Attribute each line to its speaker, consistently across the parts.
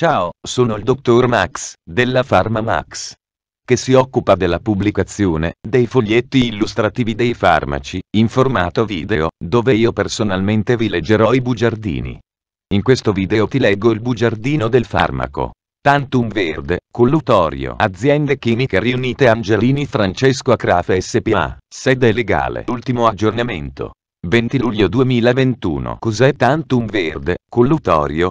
Speaker 1: Ciao, sono il dottor Max, della Pharma Max che si occupa della pubblicazione dei foglietti illustrativi dei farmaci, in formato video, dove io personalmente vi leggerò i bugiardini. In questo video ti leggo il bugiardino del farmaco. Tantum Verde, Collutorio, aziende chimiche riunite Angelini Francesco Acrafe SPA, sede legale. Ultimo aggiornamento. 20 luglio 2021 Cos'è Tantum Verde, Collutorio?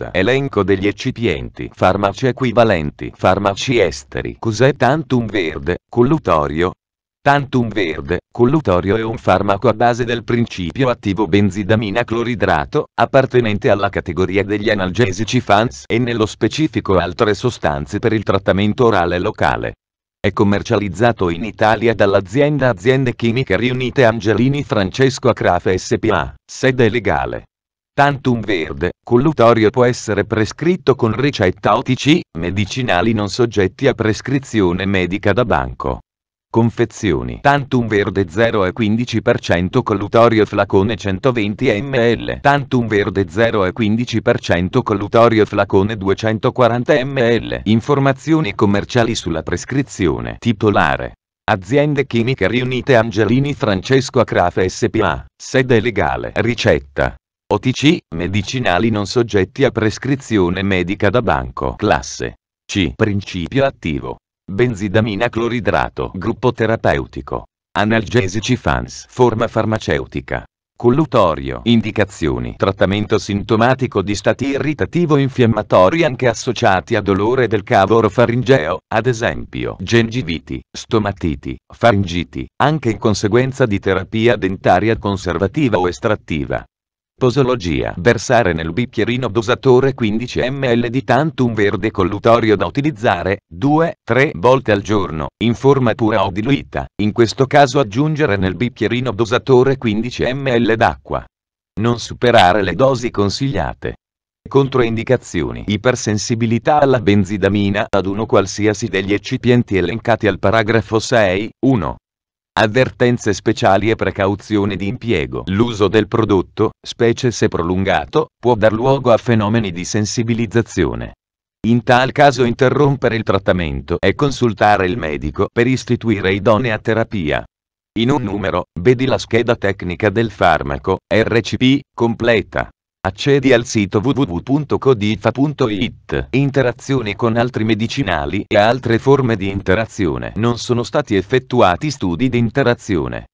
Speaker 1: Scienza. Elenco degli eccipienti. Farmaci equivalenti. Farmaci esteri. Cos'è tantum verde, collutorio? Tantum verde, collutorio è un farmaco a base del principio attivo benzidamina cloridrato, appartenente alla categoria degli analgesici FANS e nello specifico altre sostanze per il trattamento orale locale. È commercializzato in Italia dall'azienda Aziende Chimiche Riunite Angelini Francesco Acrafe SPA, sede legale. Tantum verde, collutorio può essere prescritto con ricetta OTC, medicinali non soggetti a prescrizione medica da banco. Confezioni Tantum verde 0 e 15% collutorio flacone 120 ml Tantum verde 0 e 15% collutorio flacone 240 ml Informazioni commerciali sulla prescrizione Titolare Aziende chimiche riunite Angelini Francesco Acrafe SPA Sede legale Ricetta OTC, medicinali non soggetti a prescrizione medica da banco. Classe C. Principio attivo. Benzidamina cloridrato. Gruppo terapeutico. Analgesici FANS. Forma farmaceutica. Collutorio. Indicazioni. Trattamento sintomatico di stati irritativo-infiammatori anche associati a dolore del cavo orofaringeo, ad esempio gengiviti, stomatiti, faringiti, anche in conseguenza di terapia dentaria conservativa o estrattiva. Posologia. Versare nel bicchierino dosatore 15 ml di tantum verde collutorio da utilizzare 2-3 volte al giorno, in forma pura o diluita. In questo caso aggiungere nel bicchierino dosatore 15 ml d'acqua. Non superare le dosi consigliate. Controindicazioni. Ipersensibilità alla benzidamina ad uno qualsiasi degli eccipienti elencati al paragrafo 6, 1. Avvertenze speciali e precauzioni di impiego. L'uso del prodotto, specie se prolungato, può dar luogo a fenomeni di sensibilizzazione. In tal caso interrompere il trattamento e consultare il medico per istituire idonea terapia. In un numero, vedi la scheda tecnica del farmaco, RCP, completa. Accedi al sito www.codifa.it. Interazioni con altri medicinali e altre forme di interazione. Non sono stati effettuati studi di interazione.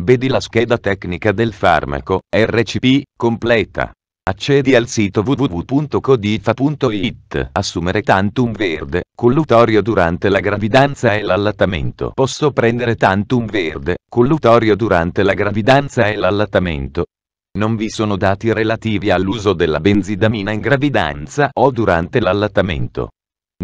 Speaker 1: Vedi la scheda tecnica del farmaco, RCP, completa. Accedi al sito www.codifa.it. Assumere tantum verde, collutorio durante la gravidanza e l'allattamento. Posso prendere tantum verde, collutorio durante la gravidanza e l'allattamento, non vi sono dati relativi all'uso della benzidamina in gravidanza o durante l'allattamento.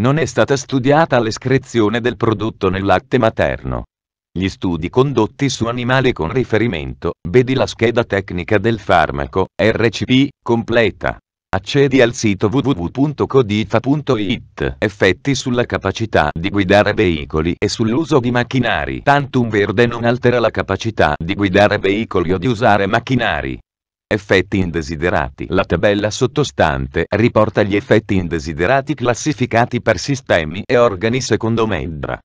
Speaker 1: Non è stata studiata l'escrezione del prodotto nel latte materno. Gli studi condotti su animali con riferimento, vedi la scheda tecnica del farmaco, RCP, completa. Accedi al sito www.codifa.it. Effetti sulla capacità di guidare veicoli e sull'uso di macchinari. Tantum verde non altera la capacità di guidare veicoli o di usare macchinari. Effetti indesiderati. La tabella sottostante riporta gli effetti indesiderati classificati per sistemi e organi secondo Mendra.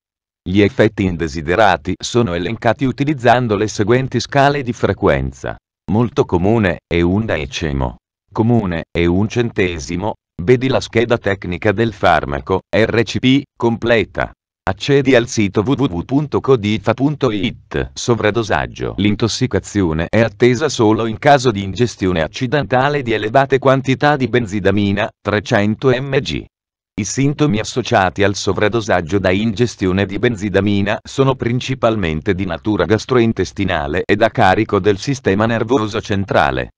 Speaker 1: Gli effetti indesiderati sono elencati utilizzando le seguenti scale di frequenza. Molto comune è un decimo. Comune è un centesimo. Vedi la scheda tecnica del farmaco, RCP, completa. Accedi al sito www.codifa.it. Sovradosaggio. L'intossicazione è attesa solo in caso di ingestione accidentale di elevate quantità di benzidamina, 300 mg. I sintomi associati al sovradosaggio da ingestione di benzidamina sono principalmente di natura gastrointestinale ed a carico del sistema nervoso centrale.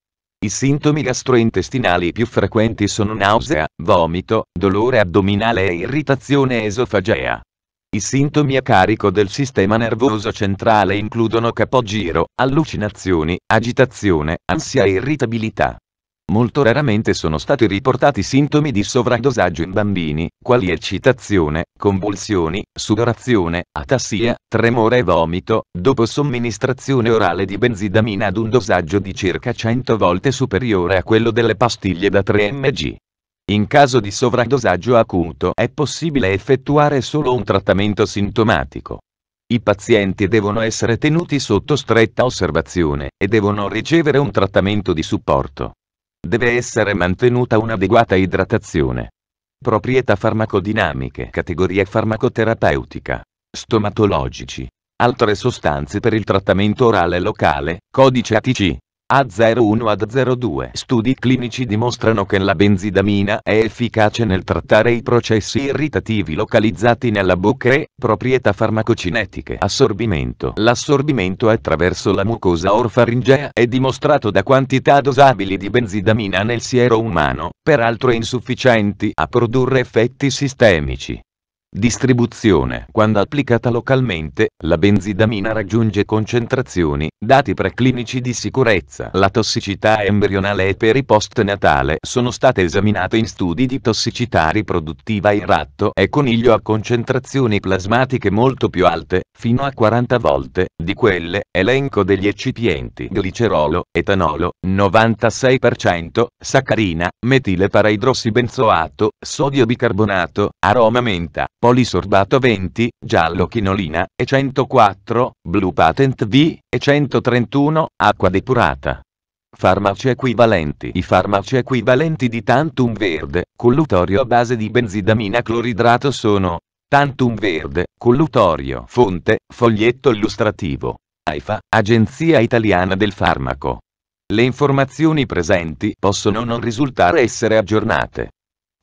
Speaker 1: I sintomi gastrointestinali più frequenti sono nausea, vomito, dolore addominale e irritazione esofagea. I sintomi a carico del sistema nervoso centrale includono capogiro, allucinazioni, agitazione, ansia e irritabilità. Molto raramente sono stati riportati sintomi di sovradosaggio in bambini, quali eccitazione, convulsioni, sudorazione, atassia, tremore e vomito, dopo somministrazione orale di benzidamina ad un dosaggio di circa 100 volte superiore a quello delle pastiglie da 3 mg. In caso di sovradosaggio acuto è possibile effettuare solo un trattamento sintomatico. I pazienti devono essere tenuti sotto stretta osservazione e devono ricevere un trattamento di supporto. Deve essere mantenuta un'adeguata idratazione. Proprietà farmacodinamiche, categoria farmacoterapeutica, stomatologici. Altre sostanze per il trattamento orale locale, codice ATC, a01 ad 02 Studi clinici dimostrano che la benzidamina è efficace nel trattare i processi irritativi localizzati nella bocca e proprietà farmacocinetiche. Assorbimento L'assorbimento attraverso la mucosa orfaringea è dimostrato da quantità dosabili di benzidamina nel siero umano, peraltro insufficienti a produrre effetti sistemici. Distribuzione. Quando applicata localmente, la benzidamina raggiunge concentrazioni, dati preclinici di sicurezza. La tossicità embrionale e peripostnatale sono state esaminate in studi di tossicità riproduttiva in ratto e coniglio a concentrazioni plasmatiche molto più alte, fino a 40 volte, di quelle, elenco degli eccipienti glicerolo, etanolo, 96%, saccarina, metile paraidrossibenzoato, sodio bicarbonato, aroma menta, polisorbato 20, giallo chinolina, e 104, blu patent V, e 131, acqua depurata. Farmaci equivalenti I farmaci equivalenti di Tantum Verde, collutorio a base di benzidamina cloridrato sono Tantum Verde, collutorio Fonte, foglietto illustrativo AIFA, Agenzia Italiana del Farmaco le informazioni presenti possono non risultare essere aggiornate.